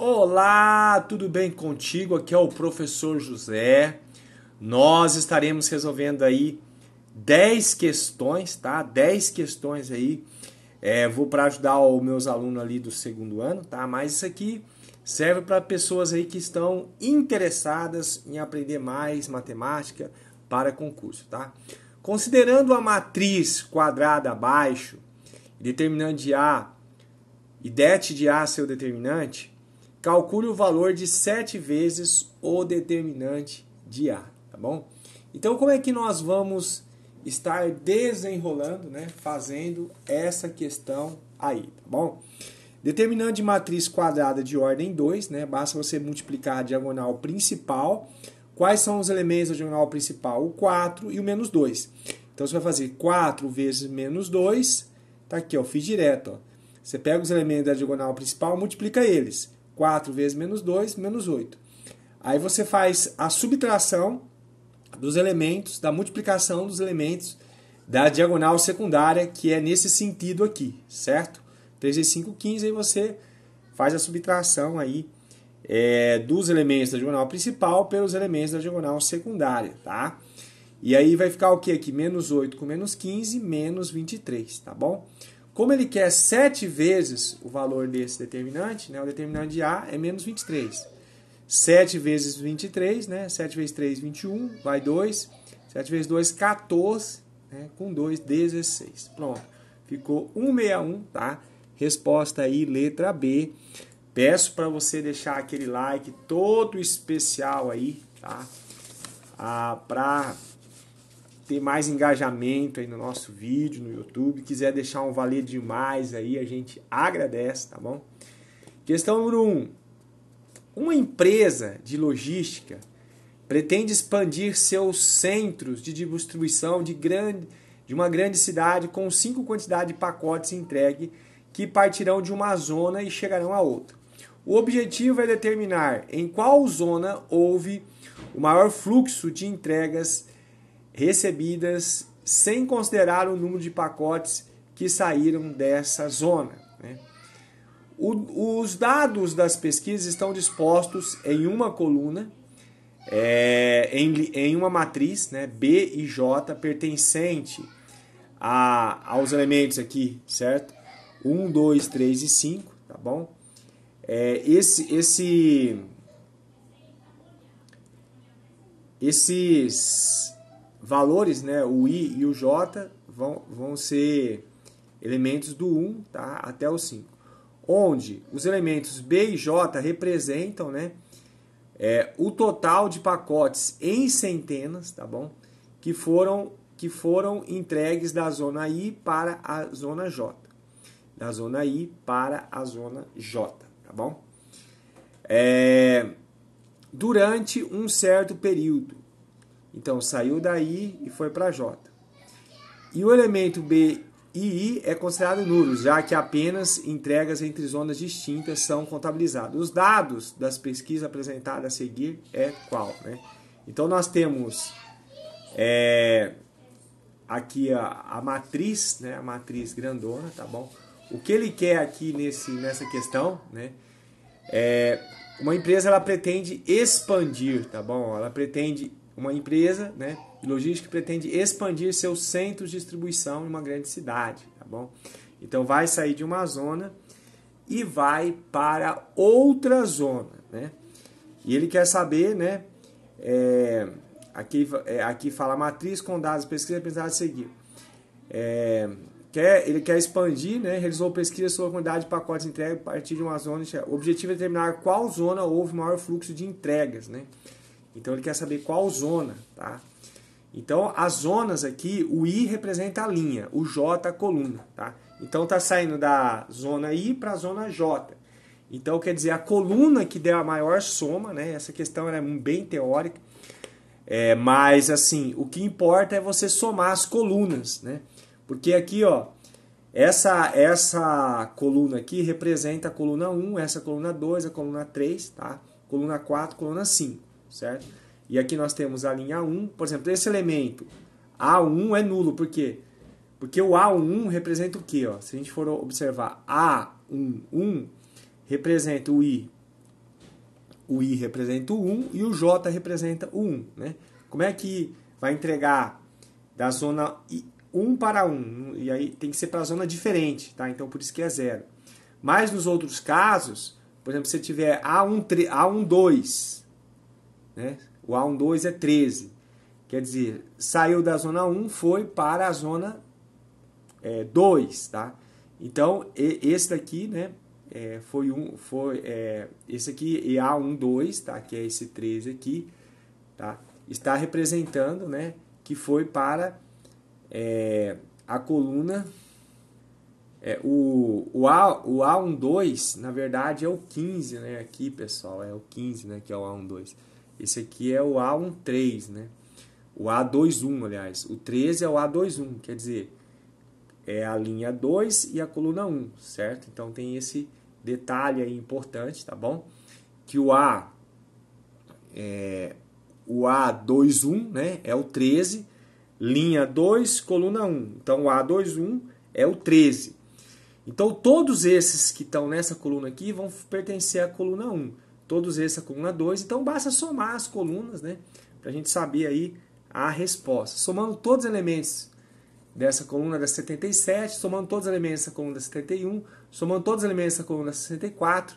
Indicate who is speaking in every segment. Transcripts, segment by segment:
Speaker 1: Olá, tudo bem contigo? Aqui é o professor José. Nós estaremos resolvendo aí 10 questões, tá? 10 questões aí. É, vou para ajudar os meus alunos ali do segundo ano, tá? Mas isso aqui serve para pessoas aí que estão interessadas em aprender mais matemática para concurso, tá? Considerando a matriz quadrada abaixo, determinante de A e det de A ser o determinante, calcule o valor de 7 vezes o determinante de A, tá bom? Então, como é que nós vamos estar desenrolando, né, fazendo essa questão aí, tá bom? Determinante de matriz quadrada de ordem 2, né, basta você multiplicar a diagonal principal. Quais são os elementos da diagonal principal? O 4 e o menos 2. Então, você vai fazer 4 vezes menos 2, tá aqui, ó, fiz direto, ó. Você pega os elementos da diagonal principal, multiplica eles. 4 vezes menos 2, menos 8. Aí você faz a subtração dos elementos, da multiplicação dos elementos da diagonal secundária, que é nesse sentido aqui, certo? 3 vezes 5, 15, aí você faz a subtração aí é, dos elementos da diagonal principal pelos elementos da diagonal secundária, tá? E aí vai ficar o que aqui? Menos 8 com menos 15, menos 23, tá bom? Como ele quer 7 vezes o valor desse determinante, né, o determinante de A é menos 23. 7 vezes 23, né, 7 vezes 3, 21, vai 2. 7 vezes 2, 14, né, com 2, 16. Pronto, ficou 161, tá? Resposta aí, letra B. Peço para você deixar aquele like todo especial aí, tá? Ah, para ter mais engajamento aí no nosso vídeo, no YouTube. Quiser deixar um valer demais aí, a gente agradece, tá bom? Questão número 1. Um. Uma empresa de logística pretende expandir seus centros de distribuição de, grande, de uma grande cidade com cinco quantidades de pacotes entregue que partirão de uma zona e chegarão a outra. O objetivo é determinar em qual zona houve o maior fluxo de entregas recebidas sem considerar o número de pacotes que saíram dessa zona. Né? O, os dados das pesquisas estão dispostos em uma coluna, é, em, em uma matriz, né, B e J, pertencente a, aos elementos aqui, certo? 1, 2, 3 e 5, tá bom? É, esse, esse, esses valores, né, o i e o j vão, vão ser elementos do 1 tá, até o 5, onde os elementos b e j representam né, é, o total de pacotes em centenas, tá bom? Que foram que foram entregues da zona I para a zona J. Da zona I para a zona J, tá bom? É, durante um certo período, então saiu da I e foi para J. E o elemento B e I é considerado nulo, já que apenas entregas entre zonas distintas são contabilizados. Os dados das pesquisas apresentadas a seguir é qual? Né? Então nós temos é, aqui a, a, matriz, né? a matriz grandona, tá bom? O que ele quer aqui nesse, nessa questão, né? É, uma empresa ela pretende expandir, tá bom? Ela pretende uma empresa né, de logística pretende expandir seus centros de distribuição em uma grande cidade, tá bom? Então vai sair de uma zona e vai para outra zona, né? E ele quer saber, né? É, aqui, é, aqui fala matriz com dados, pesquisa apresentada a seguir. É, quer, ele quer expandir, né? Realizou pesquisa sobre a quantidade de pacotes de entrega a partir de uma zona. O objetivo é determinar qual zona houve maior fluxo de entregas, né? Então ele quer saber qual zona, tá? Então as zonas aqui, o I representa a linha, o J a coluna, tá? Então tá saindo da zona I para a zona J. Então quer dizer a coluna que deu a maior soma, né? Essa questão era bem teórica, é, mas assim o que importa é você somar as colunas, né? Porque aqui ó, essa essa coluna aqui representa a coluna 1, essa coluna 2, a coluna 3, tá? Coluna 4, coluna 5 certo? E aqui nós temos a linha 1, por exemplo, esse elemento A1 é nulo, por quê? Porque o A1 representa o quê? Ó? Se a gente for observar A11, representa o I. O I representa o 1 e o J representa o 1. Né? Como é que vai entregar da zona 1 para 1? E aí tem que ser para a zona diferente, tá? Então por isso que é zero. Mas nos outros casos, por exemplo, se você tiver A1, A12, né? O A12 é 13. Quer dizer, saiu da zona 1, foi para a zona é, 2, tá? Então, e, esse daqui, né, é, foi um, foi, é, esse aqui, EA12, tá? Que é esse 13 aqui, tá? Está representando, né, que foi para é, a coluna, é, o, o, A, o A12, na verdade, é o 15, né, aqui, pessoal, é o 15, né, que é o A12. Esse aqui é o A13, né? O A21, aliás. O 13 é o A21, quer dizer, é a linha 2 e a coluna 1, certo? Então tem esse detalhe aí importante, tá bom? Que o A é, o A21, né, é o 13, linha 2, coluna 1. Então o A21 é o 13. Então todos esses que estão nessa coluna aqui vão pertencer à coluna 1 todos esses a coluna 2. Então basta somar as colunas, né? Para a gente saber aí a resposta. Somando todos os elementos dessa coluna da 77, somando todos os elementos dessa coluna da 71, somando todos os elementos dessa coluna da 64,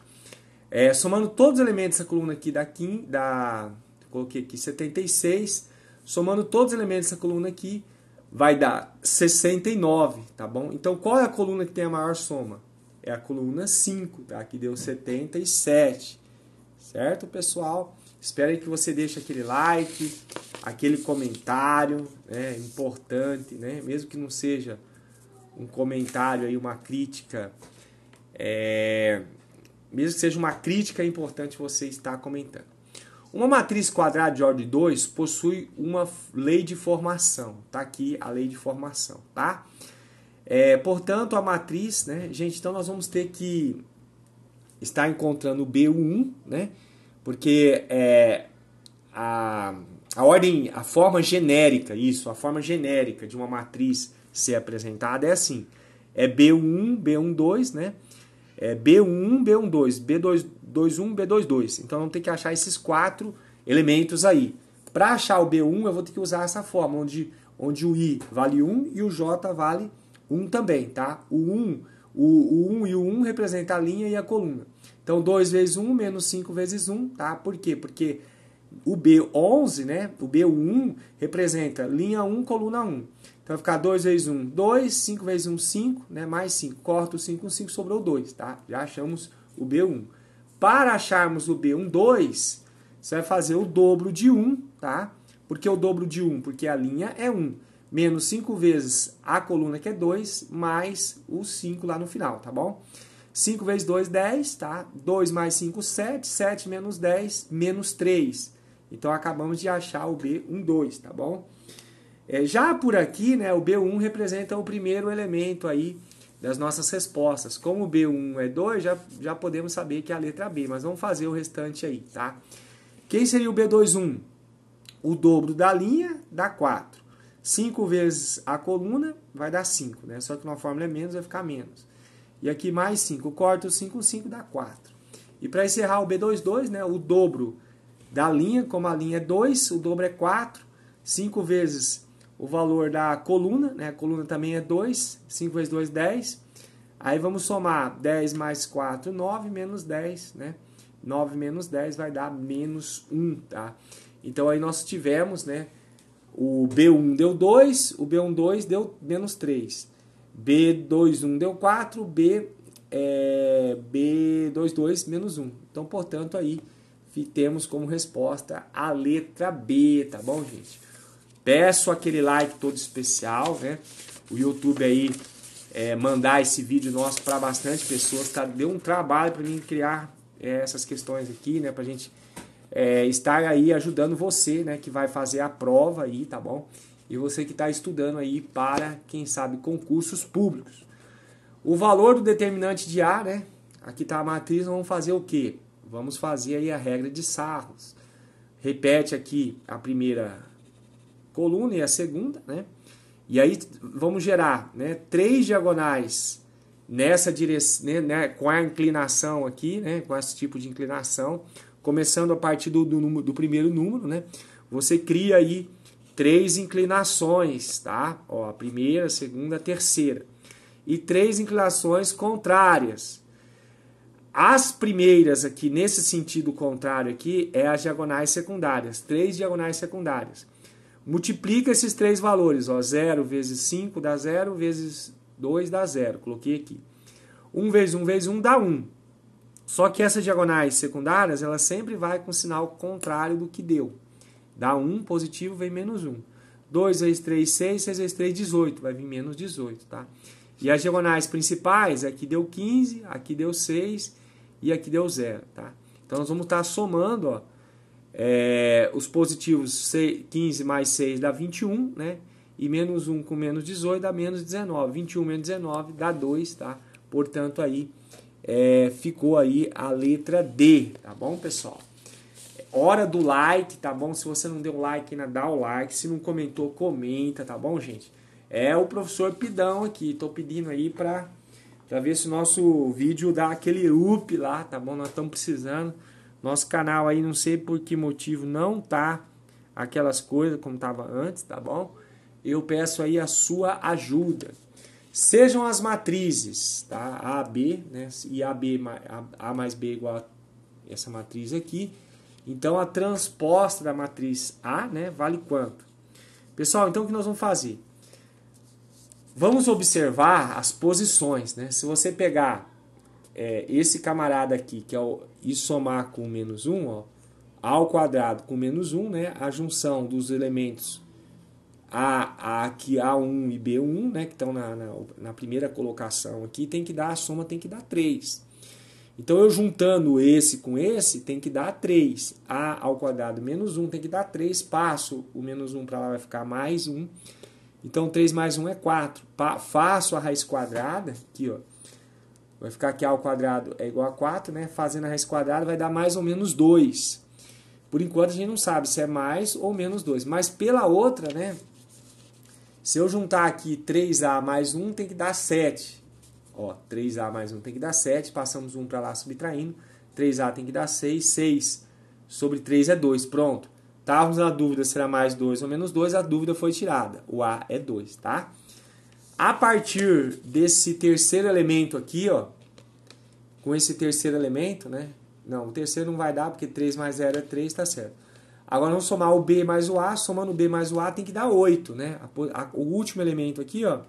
Speaker 1: é, somando todos os elementos dessa coluna aqui da, da coloquei aqui 76, somando todos os elementos dessa coluna aqui, vai dar 69, tá bom? Então qual é a coluna que tem a maior soma? É a coluna 5, tá? Que deu 77. Certo, pessoal? Espero que você deixe aquele like, aquele comentário, né, importante, né? Mesmo que não seja um comentário aí, uma crítica, é... mesmo que seja uma crítica, é importante você estar comentando. Uma matriz quadrada de ordem 2 possui uma lei de formação. Tá aqui a lei de formação, tá? É, portanto, a matriz, né? Gente, então nós vamos ter que está encontrando o B1, né? Porque é, a, a ordem, a forma genérica, isso, a forma genérica de uma matriz ser apresentada é assim: é B1, B12, né? É B1, B12, B2, B21, B22. Então ter que achar esses quatro elementos aí. Para achar o B1, eu vou ter que usar essa forma, onde, onde o I vale 1 e o J vale 1 também, tá? O 1, o, o 1 e o 1 representam a linha e a coluna. Então, 2 vezes 1 menos 5 vezes 1, tá? Por quê? Porque o B11, né? O B1 representa linha 1, coluna 1. Então vai ficar 2 vezes 1, 2, 5 vezes 1, 5, né? Mais 5. Corta o 5 com 5, sobrou 2, tá? Já achamos o B1. Para acharmos o B1, 2, você vai fazer o dobro de 1, tá? Por que o dobro de 1? Porque a linha é 1. Menos 5 vezes a coluna, que é 2, mais o 5 lá no final, tá bom? tá bom? 5 vezes 2, 10, tá? 2 mais 5, 7. 7 menos 10, menos 3. Então, acabamos de achar o B1, 2, tá bom? É, já por aqui, né, o B1 representa o primeiro elemento aí das nossas respostas. Como o B1 é 2, já, já podemos saber que é a letra B, mas vamos fazer o restante aí, tá? Quem seria o B21? O dobro da linha dá 4. 5 vezes a coluna vai dar 5, né? Só que uma fórmula é menos, vai ficar menos. E aqui mais 5. Corta o 5, 5 dá 4. E para encerrar o b 2, né, o dobro da linha, como a linha é 2, o dobro é 4. 5 vezes o valor da coluna, né, a coluna também é 2. 5 vezes 2, 10. Aí vamos somar 10 mais 4, 9, menos 10, né? 9 menos 10 vai dar menos 1, tá? Então aí nós tivemos, né? O B1 deu 2, o B12 deu menos 3. B21 deu 4, B, é, B22 menos 1. Então, portanto, aí temos como resposta a letra B, tá bom, gente? Peço aquele like todo especial, né? O YouTube aí é, mandar esse vídeo nosso para bastante pessoas, tá? Deu um trabalho para mim criar é, essas questões aqui, né? para gente é, estar aí ajudando você, né? Que vai fazer a prova aí, tá bom? e você que está estudando aí para, quem sabe, concursos públicos. O valor do determinante de A, né? Aqui está a matriz, vamos fazer o quê? Vamos fazer aí a regra de Sarros. Repete aqui a primeira coluna e a segunda, né? E aí vamos gerar né, três diagonais nessa direção, né, né, com a inclinação aqui, né, com esse tipo de inclinação, começando a partir do, do, do primeiro número, né? Você cria aí três inclinações, tá? Ó, a primeira, a segunda, a terceira. E três inclinações contrárias. As primeiras aqui, nesse sentido contrário aqui, é as diagonais secundárias, três diagonais secundárias. Multiplica esses três valores, ó, zero vezes 5 dá zero, vezes 2 dá zero, coloquei aqui. 1 um vezes 1 um vezes 1 um dá 1. Só que essas diagonais secundárias, ela sempre vai com sinal contrário do que deu. Dá 1 positivo, vem menos 1. 2 vezes 3, 6. 6 vezes 3, 18. Vai vir menos 18, tá? E as diagonais principais, aqui deu 15, aqui deu 6 e aqui deu 0, tá? Então, nós vamos estar tá somando, ó, é, os positivos 15 mais 6 dá 21, né? E menos 1 com menos 18 dá menos 19. 21 menos 19 dá 2, tá? Portanto, aí é, ficou aí a letra D, tá bom, pessoal? hora do like, tá bom? Se você não deu like ainda, dá o like. Se não comentou, comenta, tá bom, gente? É o professor Pidão aqui. Tô pedindo aí pra, pra ver se o nosso vídeo dá aquele up lá, tá bom? Nós estamos precisando. Nosso canal aí, não sei por que motivo, não tá aquelas coisas como tava antes, tá bom? Eu peço aí a sua ajuda. Sejam as matrizes, tá? A, B, né? E a, B, a mais B é igual a essa matriz aqui. Então a transposta da matriz A né, vale quanto? Pessoal, então o que nós vamos fazer? Vamos observar as posições. Né? Se você pegar é, esse camarada aqui, que é o e somar com menos 1, ó, ao quadrado com menos 1, né, a junção dos elementos a, a aqui A1 e B1, né, que estão na, na, na primeira colocação aqui, tem que dar, a soma tem que dar 3. Então eu juntando esse com esse tem que dar 3. A ao quadrado menos 1 tem que dar 3. Passo o menos 1 para lá vai ficar mais 1. Então 3 mais 1 é 4. Pa faço a raiz quadrada, aqui ó. Vai ficar que A ao quadrado é igual a 4, né? Fazendo a raiz quadrada vai dar mais ou menos 2. Por enquanto a gente não sabe se é mais ou menos 2. Mas pela outra, né? Se eu juntar aqui 3A mais 1, tem que dar 7. Ó, 3A mais 1 tem que dar 7, passamos 1 para lá subtraindo, 3A tem que dar 6, 6 sobre 3 é 2, pronto. Estávamos na dúvida se era mais 2 ou menos 2, a dúvida foi tirada, o A é 2, tá? A partir desse terceiro elemento aqui, ó, com esse terceiro elemento, né? Não, o terceiro não vai dar, porque 3 mais 0 é 3, tá certo. Agora vamos somar o B mais o A, somando o B mais o A tem que dar 8, né? o último elemento aqui, ó,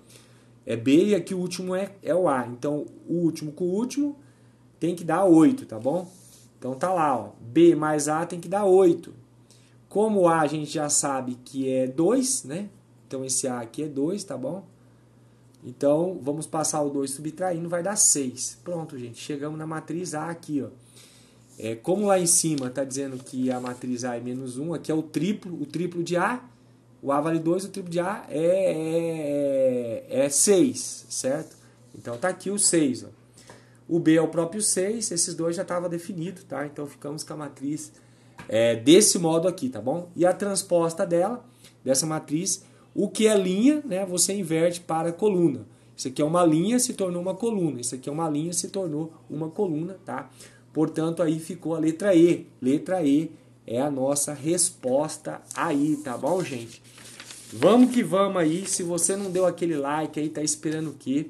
Speaker 1: é B e aqui o último é, é o A. Então, o último com o último tem que dar 8, tá bom? Então tá lá, ó, B mais A tem que dar 8. Como A a gente já sabe que é 2, né? Então esse A aqui é 2, tá bom? Então vamos passar o 2 subtraindo, vai dar 6. Pronto, gente, chegamos na matriz A aqui, ó. É, como lá em cima está dizendo que a matriz A é menos 1, aqui é o triplo, o triplo de A, o A vale 2, o triplo de A é, é, é 6, é certo? Então tá aqui o 6. O B é o próprio 6, esses dois já estavam definidos, tá? Então ficamos com a matriz é, desse modo aqui, tá bom? E a transposta dela, dessa matriz, o que é linha, né? Você inverte para coluna. Isso aqui é uma linha, se tornou uma coluna. Isso aqui é uma linha, se tornou uma coluna, tá? Portanto, aí ficou a letra E. Letra E é a nossa resposta aí, tá bom, gente? Vamos que vamos aí. Se você não deu aquele like aí, tá esperando o quê?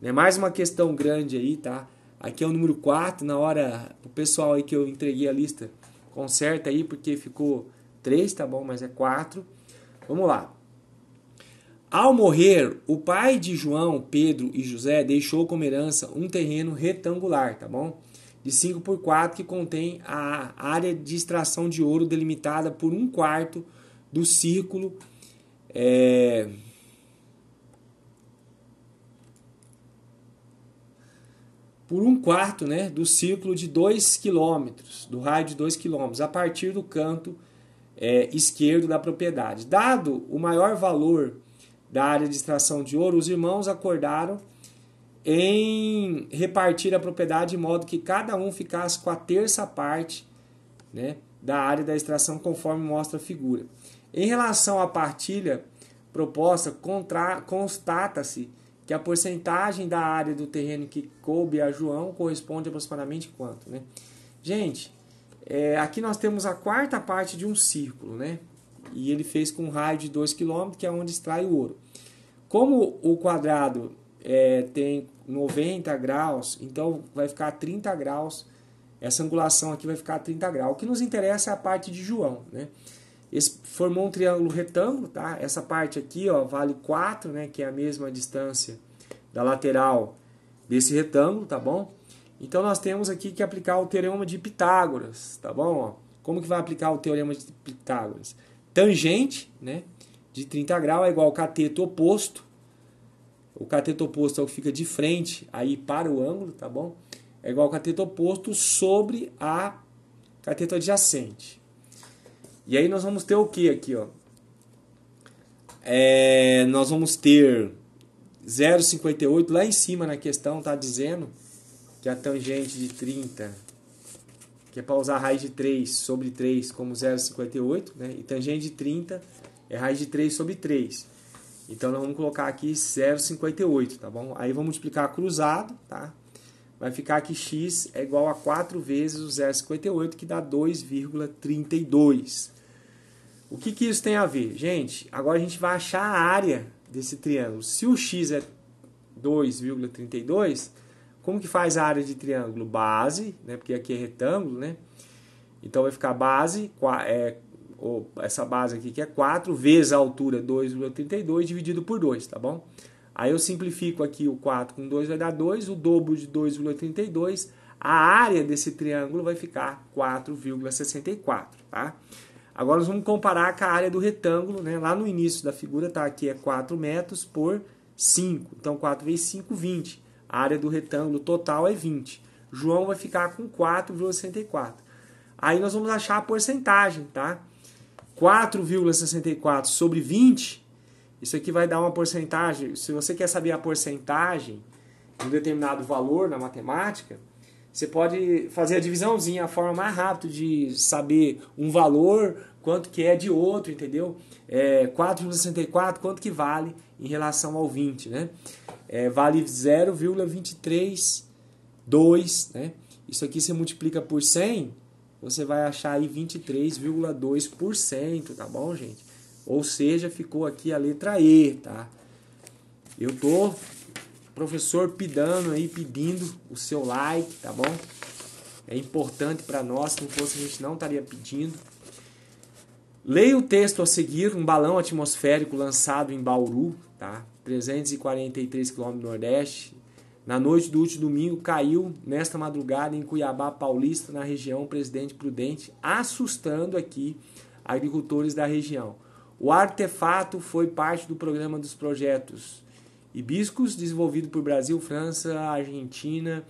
Speaker 1: Né? Mais uma questão grande aí, tá? Aqui é o número 4. Na hora, o pessoal aí que eu entreguei a lista, conserta aí, porque ficou 3, tá bom? Mas é 4. Vamos lá. Ao morrer, o pai de João, Pedro e José deixou como herança um terreno retangular, tá bom? de 5 por 4 que contém a área de extração de ouro delimitada por um quarto do círculo é, por um quarto né, do círculo de 2 km, do raio de 2 km, a partir do canto é, esquerdo da propriedade. Dado o maior valor da área de extração de ouro, os irmãos acordaram em repartir a propriedade de modo que cada um ficasse com a terça parte né, da área da extração, conforme mostra a figura. Em relação à partilha proposta, constata-se que a porcentagem da área do terreno que coube a João corresponde aproximadamente quanto, né? Gente, é, aqui nós temos a quarta parte de um círculo, né? E ele fez com um raio de 2 km, que é onde extrai o ouro. Como o quadrado é, tem 90 graus, então vai ficar 30 graus. Essa angulação aqui vai ficar 30 graus. O que nos interessa é a parte de João, né? Esse formou um triângulo retângulo, tá? Essa parte aqui, ó, vale 4, né, que é a mesma distância da lateral desse retângulo, tá bom? Então nós temos aqui que aplicar o teorema de Pitágoras, tá bom? Ó, como que vai aplicar o teorema de Pitágoras? Tangente, né, de 30 graus é igual ao cateto oposto o cateto oposto é o que fica de frente aí para o ângulo, tá bom? É igual ao cateto oposto sobre a cateto adjacente. E aí nós vamos ter o que aqui, ó? É, nós vamos ter 0,58 lá em cima na questão, tá dizendo que a tangente de 30, que é para usar a raiz de 3 sobre 3 como 0,58, né? E tangente de 30 é raiz de 3 sobre 3. Então nós vamos colocar aqui 0,58, tá bom? Aí vamos multiplicar cruzado, tá? Vai ficar que x é igual a 4 vezes o 0,58, que dá 2,32. O que, que isso tem a ver? Gente, agora a gente vai achar a área desse triângulo. Se o x é 2,32, como que faz a área de triângulo? Base, né? porque aqui é retângulo, né? Então vai ficar base, é ou essa base aqui que é 4, vezes a altura 2,32 dividido por 2, tá bom? Aí eu simplifico aqui o 4 com 2 vai dar 2, o dobro de 2,32, a área desse triângulo vai ficar 4,64, tá? Agora nós vamos comparar com a área do retângulo, né? Lá no início da figura tá aqui é 4 metros por 5, então 4 vezes 5, 20. A área do retângulo total é 20. João vai ficar com 4,64. Aí nós vamos achar a porcentagem, tá? 4,64 sobre 20, isso aqui vai dar uma porcentagem. Se você quer saber a porcentagem de um determinado valor na matemática, você pode fazer a divisãozinha, a forma mais rápida de saber um valor, quanto que é de outro, entendeu? É, 4,64, quanto que vale em relação ao 20, né? É, vale 0,232, né? Isso aqui você multiplica por 100, você vai achar aí 23,2%, tá bom, gente? Ou seja, ficou aqui a letra E, tá? Eu tô, professor, pidando aí, pedindo o seu like, tá bom? É importante para nós, se não fosse a gente não estaria pedindo. Leia o texto a seguir, um balão atmosférico lançado em Bauru, tá? 343 km nordeste, na noite do último domingo, caiu nesta madrugada em Cuiabá Paulista, na região Presidente Prudente, assustando aqui agricultores da região. O artefato foi parte do programa dos projetos Hibiscos desenvolvido por Brasil, França, Argentina,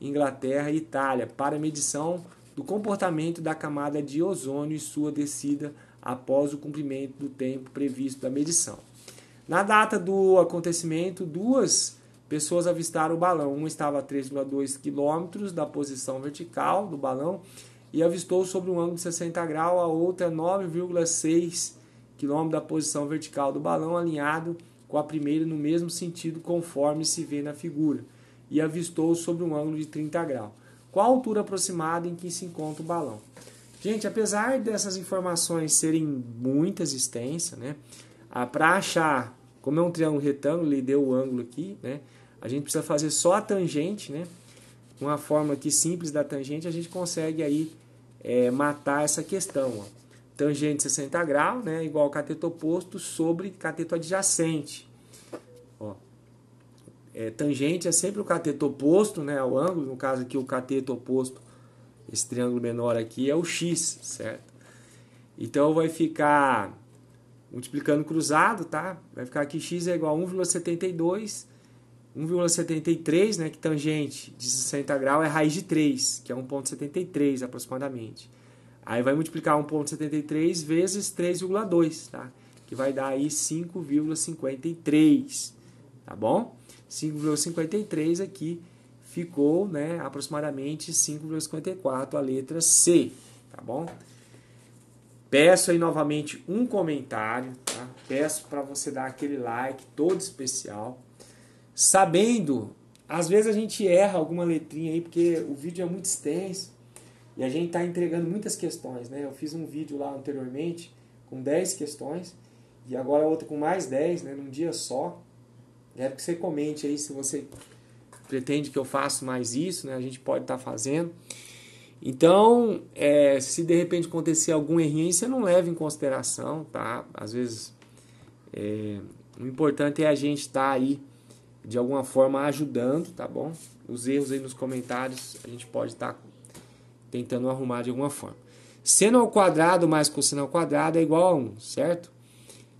Speaker 1: Inglaterra e Itália, para medição do comportamento da camada de ozônio e sua descida após o cumprimento do tempo previsto da medição. Na data do acontecimento, duas Pessoas avistaram o balão. Um estava a 3,2 km da posição vertical do balão e avistou sobre um ângulo de 60 graus, a outra 9,6 é km da posição vertical do balão, alinhado com a primeira no mesmo sentido conforme se vê na figura, e avistou sobre um ângulo de 30 graus. Qual a altura aproximada em que se encontra o balão? Gente, apesar dessas informações serem muitas extensas, né, para achar como é um triângulo retângulo, ele deu o ângulo aqui, né? A gente precisa fazer só a tangente, né? Uma forma aqui simples da tangente, a gente consegue aí é, matar essa questão, ó. Tangente 60 graus, né? Igual ao cateto oposto sobre cateto adjacente. Ó. É, tangente é sempre o cateto oposto, né? O ângulo, no caso aqui o cateto oposto, esse triângulo menor aqui é o x, certo? Então vai ficar multiplicando cruzado, tá? Vai ficar aqui x é igual a 1,72, 1,73, né, que tangente de 60 graus é raiz de 3, que é 1,73 aproximadamente. Aí vai multiplicar 1,73 vezes 3,2, tá? Que vai dar aí 5,53, tá bom? 5,53 aqui ficou, né, aproximadamente 5,54 a letra C, tá bom? Peço aí novamente um comentário, tá? peço para você dar aquele like todo especial. Sabendo, às vezes a gente erra alguma letrinha aí, porque o vídeo é muito extenso e a gente está entregando muitas questões. Né? Eu fiz um vídeo lá anteriormente com 10 questões e agora outra com mais 10, né? num dia só. Quero que você comente aí se você pretende que eu faça mais isso, né? a gente pode estar tá fazendo. Então, é, se de repente acontecer algum errinho, você não leva em consideração, tá? Às vezes, é, o importante é a gente estar tá aí, de alguma forma, ajudando, tá bom? Os erros aí nos comentários, a gente pode estar tá tentando arrumar de alguma forma. Seno ao quadrado mais cosseno ao quadrado é igual a 1, certo?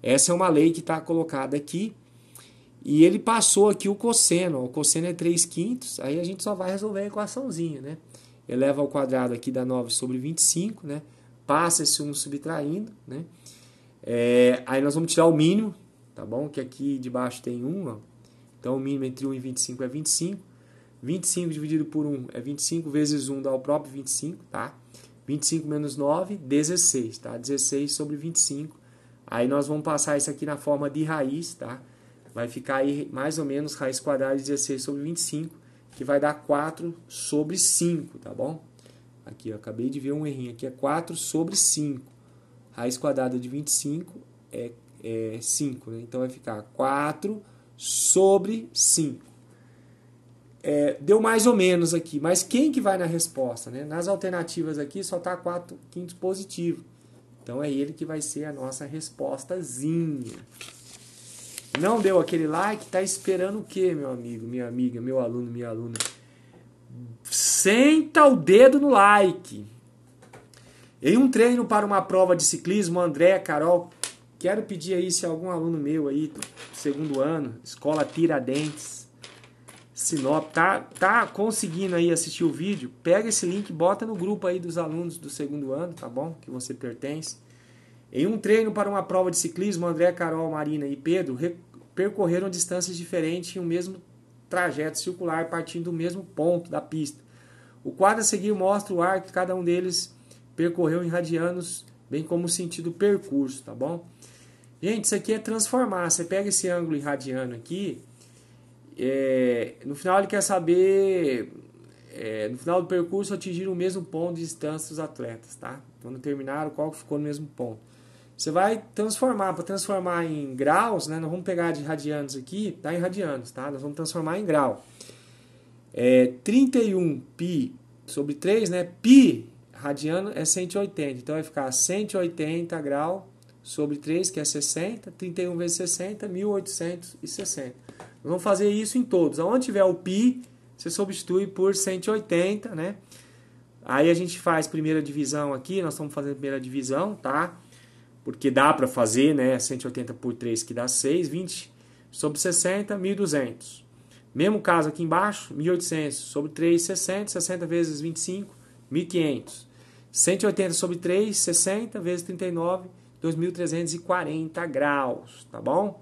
Speaker 1: Essa é uma lei que está colocada aqui. E ele passou aqui o cosseno. O cosseno é 3 quintos, aí a gente só vai resolver a equaçãozinha, né? eleva ao quadrado aqui dá 9 sobre 25, né? Passa esse 1 subtraindo, né? É, aí nós vamos tirar o mínimo, tá bom? Que aqui debaixo tem 1, ó. Então o mínimo entre 1 e 25 é 25. 25 dividido por 1 é 25, vezes 1 dá o próprio 25, tá? 25 menos 9, 16, tá? 16 sobre 25. Aí nós vamos passar isso aqui na forma de raiz, tá? Vai ficar aí mais ou menos raiz quadrada de 16 sobre 25 que vai dar 4 sobre 5, tá bom? Aqui, eu acabei de ver um errinho aqui, é 4 sobre 5. Raiz quadrada de 25 é, é 5, né? Então vai ficar 4 sobre 5. É, deu mais ou menos aqui, mas quem que vai na resposta? Né? Nas alternativas aqui só está 4 quintos positivo. Então é ele que vai ser a nossa respostazinha não deu aquele like, tá esperando o quê, meu amigo, minha amiga, meu aluno, minha aluna? Senta o dedo no like. Em um treino para uma prova de ciclismo, André, Carol, quero pedir aí se algum aluno meu aí, segundo ano, escola Tiradentes, Sinop, tá, tá conseguindo aí assistir o vídeo? Pega esse link, bota no grupo aí dos alunos do segundo ano, tá bom? Que você pertence em um treino para uma prova de ciclismo, André, Carol, Marina e Pedro percorreram distâncias diferentes em um mesmo trajeto circular, partindo do mesmo ponto da pista. O quadro a seguir mostra o ar que cada um deles percorreu em radianos, bem como o sentido percurso, tá bom? Gente, isso aqui é transformar. Você pega esse ângulo em radiano aqui, é, no final ele quer saber, é, no final do percurso, atingir o mesmo ponto de distância dos atletas, tá? Quando terminaram, qual ficou no mesmo ponto. Você vai transformar, para transformar em graus, né? Nós vamos pegar de radianos aqui, tá em radianos, tá? Nós vamos transformar em grau. É 31 π sobre 3, né? Π radiano é 180, então vai ficar 180 grau sobre 3, que é 60, 31 vezes 60, 1860. Vamos fazer isso em todos. Aonde tiver o π, você substitui por 180, né? Aí a gente faz primeira divisão aqui, nós estamos fazendo primeira divisão, Tá? porque dá para fazer, né? 180 por 3 que dá 6, 20 sobre 60, 1.200. Mesmo caso aqui embaixo, 1.800 sobre 3, 60, 60 vezes 25, 1.500. 180 sobre 3, 60 vezes 39, 2.340 graus, tá bom?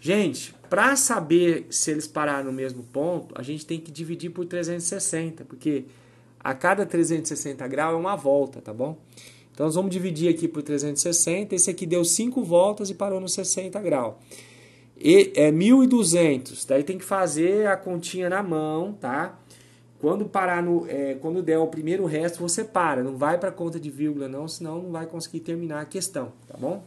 Speaker 1: Gente, para saber se eles pararam no mesmo ponto, a gente tem que dividir por 360, porque a cada 360 graus é uma volta, tá bom? Então nós vamos dividir aqui por 360, esse aqui deu 5 voltas e parou no 60 grau. E, é 1.200, daí tem que fazer a continha na mão, tá? Quando parar no, é, quando der o primeiro resto, você para, não vai para conta de vírgula não, senão não vai conseguir terminar a questão, tá bom?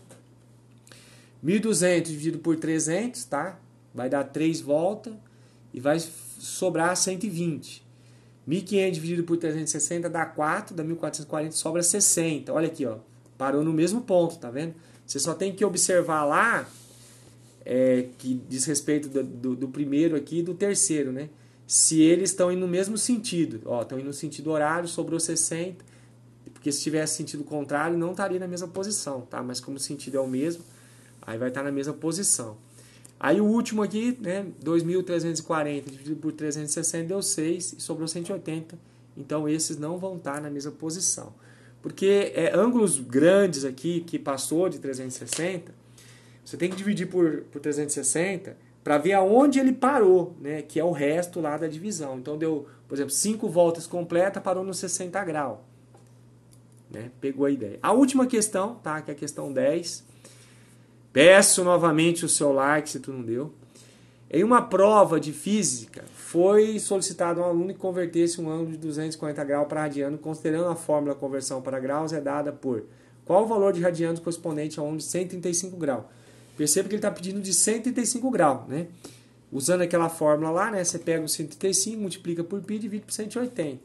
Speaker 1: 1.200 dividido por 300, tá? Vai dar 3 voltas e vai sobrar 120. 1.500 dividido por 360 dá 4, dá 1.440, sobra 60. Olha aqui, ó, parou no mesmo ponto, tá vendo? Você só tem que observar lá, é, que diz respeito do, do, do primeiro aqui e do terceiro, né? Se eles estão indo no mesmo sentido, ó, estão indo no sentido horário, sobrou 60, porque se tivesse sentido contrário, não estaria na mesma posição, tá? Mas como o sentido é o mesmo, aí vai estar tá na mesma posição. Aí o último aqui, né, 2.340 dividido por 360 deu 6 e sobrou 180. Então esses não vão estar na mesma posição. Porque é, ângulos grandes aqui, que passou de 360, você tem que dividir por, por 360 para ver aonde ele parou, né, que é o resto lá da divisão. Então deu, por exemplo, 5 voltas completas parou no 60 grau. Né? Pegou a ideia. A última questão, tá? Que é a questão 10. Peço novamente o seu like se tu não deu. Em uma prova de física, foi solicitado a um aluno que convertesse um ângulo de 240 graus para radiano, considerando a fórmula conversão para graus é dada por qual o valor de radiano correspondente a um de 135 graus. Perceba que ele está pedindo de 135 graus, né? Usando aquela fórmula lá, né? Você pega o 135, multiplica por π e divide por 180.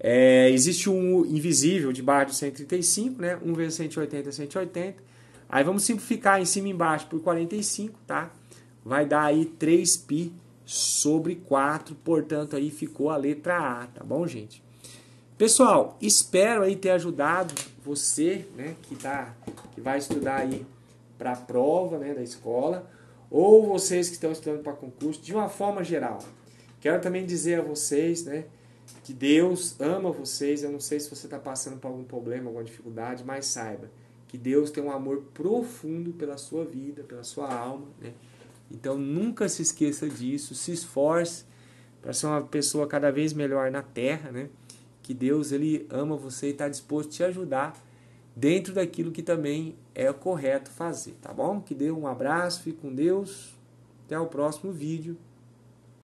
Speaker 1: É, existe um invisível debaixo de 135, né? 1 vezes 180 é 180 Aí vamos simplificar em cima e embaixo por 45, tá? Vai dar aí 3π sobre 4, portanto aí ficou a letra A, tá bom, gente? Pessoal, espero aí ter ajudado você, né, que tá que vai estudar aí para a prova, né, da escola, ou vocês que estão estudando para concurso, de uma forma geral. Quero também dizer a vocês, né, que Deus ama vocês. Eu não sei se você está passando por algum problema, alguma dificuldade, mas saiba, que Deus tem um amor profundo pela sua vida, pela sua alma. Né? Então nunca se esqueça disso, se esforce para ser uma pessoa cada vez melhor na terra, né? que Deus ele ama você e está disposto a te ajudar dentro daquilo que também é correto fazer, tá bom? Que dê um abraço, fique com Deus, até o próximo vídeo.